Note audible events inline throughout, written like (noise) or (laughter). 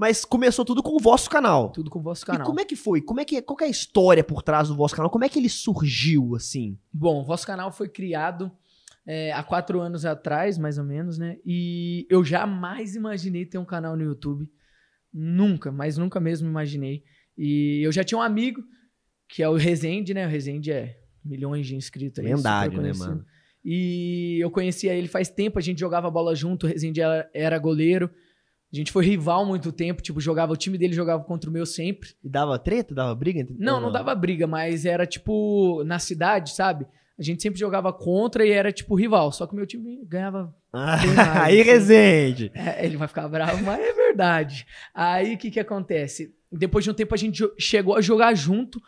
Mas começou tudo com o vosso canal. Tudo com o vosso canal. E como é que foi? Como é que, é, qual que é a história por trás do vosso canal? Como é que ele surgiu, assim? Bom, o vosso canal foi criado é, há quatro anos atrás, mais ou menos, né? E eu jamais imaginei ter um canal no YouTube. Nunca, mas nunca mesmo imaginei. E eu já tinha um amigo, que é o Rezende, né? O Rezende é milhões de inscritos. Lendário, né, mano? E eu conhecia ele faz tempo, a gente jogava bola junto, o Rezende era, era goleiro. A gente foi rival muito tempo, tipo, jogava, o time dele jogava contra o meu sempre. E dava treta, dava briga? Não, não, não dava briga, mas era tipo, na cidade, sabe? A gente sempre jogava contra e era tipo rival, só que o meu time ganhava. Ah, (laughs) aí, assim. Rezende! É, ele vai ficar bravo, mas é verdade. Aí o que, que acontece? Depois de um tempo a gente chegou a jogar junto.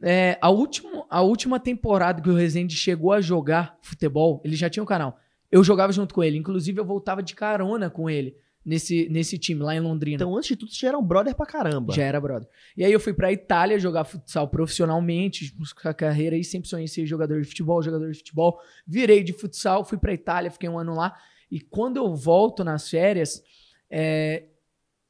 É, a, último, a última temporada que o Rezende chegou a jogar futebol, ele já tinha um canal. Eu jogava junto com ele. Inclusive, eu voltava de carona com ele nesse, nesse time lá em Londrina. Então, antes de tudo, já era um brother pra caramba. Já era brother. E aí eu fui pra Itália jogar futsal profissionalmente, buscar carreira e sempre sonhei ser jogador de futebol, jogador de futebol. Virei de futsal, fui pra Itália, fiquei um ano lá. E quando eu volto nas férias, é,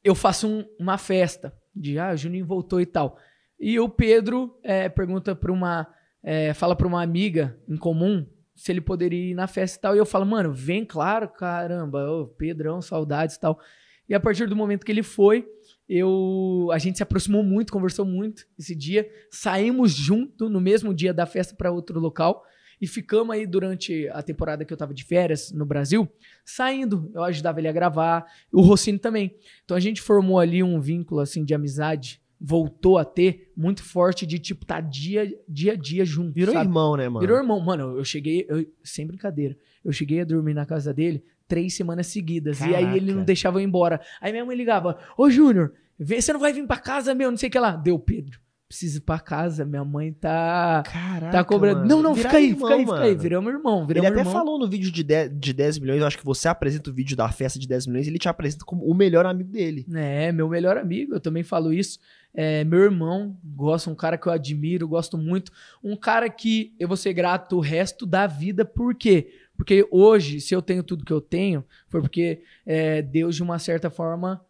eu faço um, uma festa de ah, o Juninho voltou e tal. E o Pedro é, pergunta pra uma. É, fala pra uma amiga em comum se ele poderia ir na festa e tal. E eu falo, mano, vem, claro, caramba, ô, Pedrão, saudades e tal. E a partir do momento que ele foi, eu a gente se aproximou muito, conversou muito esse dia. Saímos junto no mesmo dia da festa para outro local e ficamos aí durante a temporada que eu tava de férias no Brasil, saindo. Eu ajudava ele a gravar, o Rossini também. Então a gente formou ali um vínculo assim de amizade voltou a ter muito forte de tipo tá dia dia a dia junto. Virou sabe? irmão, né, mano? Virou irmão, mano. Eu cheguei, eu, sem brincadeira, eu cheguei a dormir na casa dele três semanas seguidas Caraca. e aí ele não deixava eu ir embora. Aí minha mãe ligava: "Ô, Júnior, vê, você não vai vir para casa meu, não sei o que lá". Deu Pedro preciso ir pra casa, minha mãe tá. Caraca, tá cobrando. Mano. Não, não, fica aí, irmão, fica aí, fica mano. aí. Viramos irmão, viramos ele até falou no vídeo de 10, de 10 milhões, acho que você apresenta o vídeo da festa de 10 milhões, ele te apresenta como o melhor amigo dele. É, meu melhor amigo, eu também falo isso. É, meu irmão, gosto, um cara que eu admiro, gosto muito. Um cara que eu vou ser grato o resto da vida, por quê? Porque hoje, se eu tenho tudo que eu tenho, foi porque é, Deus, de uma certa forma,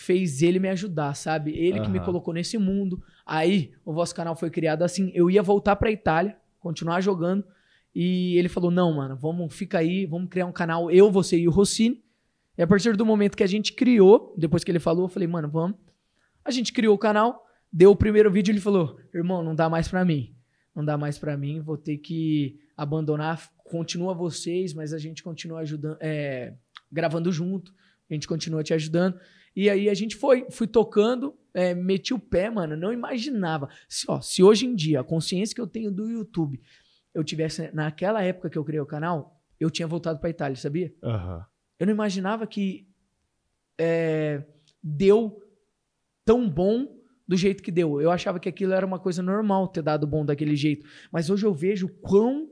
fez ele me ajudar, sabe? Ele uhum. que me colocou nesse mundo. Aí o vosso canal foi criado assim. Eu ia voltar pra Itália, continuar jogando. E ele falou: não, mano, vamos, fica aí, vamos criar um canal, eu, você e o Rossini. E a partir do momento que a gente criou, depois que ele falou, eu falei, mano, vamos. A gente criou o canal, deu o primeiro vídeo, ele falou: irmão, não dá mais pra mim. Não dá mais pra mim, vou ter que abandonar. Continua vocês, mas a gente continua ajudando, é, gravando junto, a gente continua te ajudando. E aí a gente foi, fui tocando, é, meti o pé, mano, não imaginava. Se, ó, se hoje em dia a consciência que eu tenho do YouTube eu tivesse, naquela época que eu criei o canal, eu tinha voltado para Itália, sabia? Uhum. Eu não imaginava que é, deu tão bom do jeito que deu. Eu achava que aquilo era uma coisa normal ter dado bom daquele jeito. Mas hoje eu vejo quão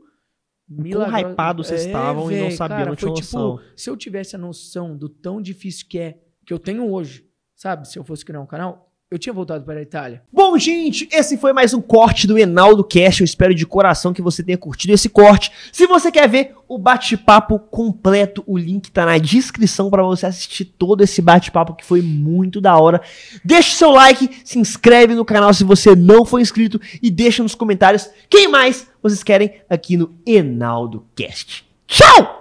milagro... Quão hypado vocês é, estavam véio, e não sabiam, cara, não tinha tipo, noção. Tipo, se eu tivesse a noção do tão difícil que é que eu tenho hoje. Sabe, se eu fosse criar um canal, eu tinha voltado para a Itália. Bom, gente, esse foi mais um corte do Enaldo Cast. Eu espero de coração que você tenha curtido esse corte. Se você quer ver o bate-papo completo, o link tá na descrição para você assistir todo esse bate-papo que foi muito da hora. Deixe seu like, se inscreve no canal se você não for inscrito e deixa nos comentários quem mais vocês querem aqui no Enaldo Cast. Tchau!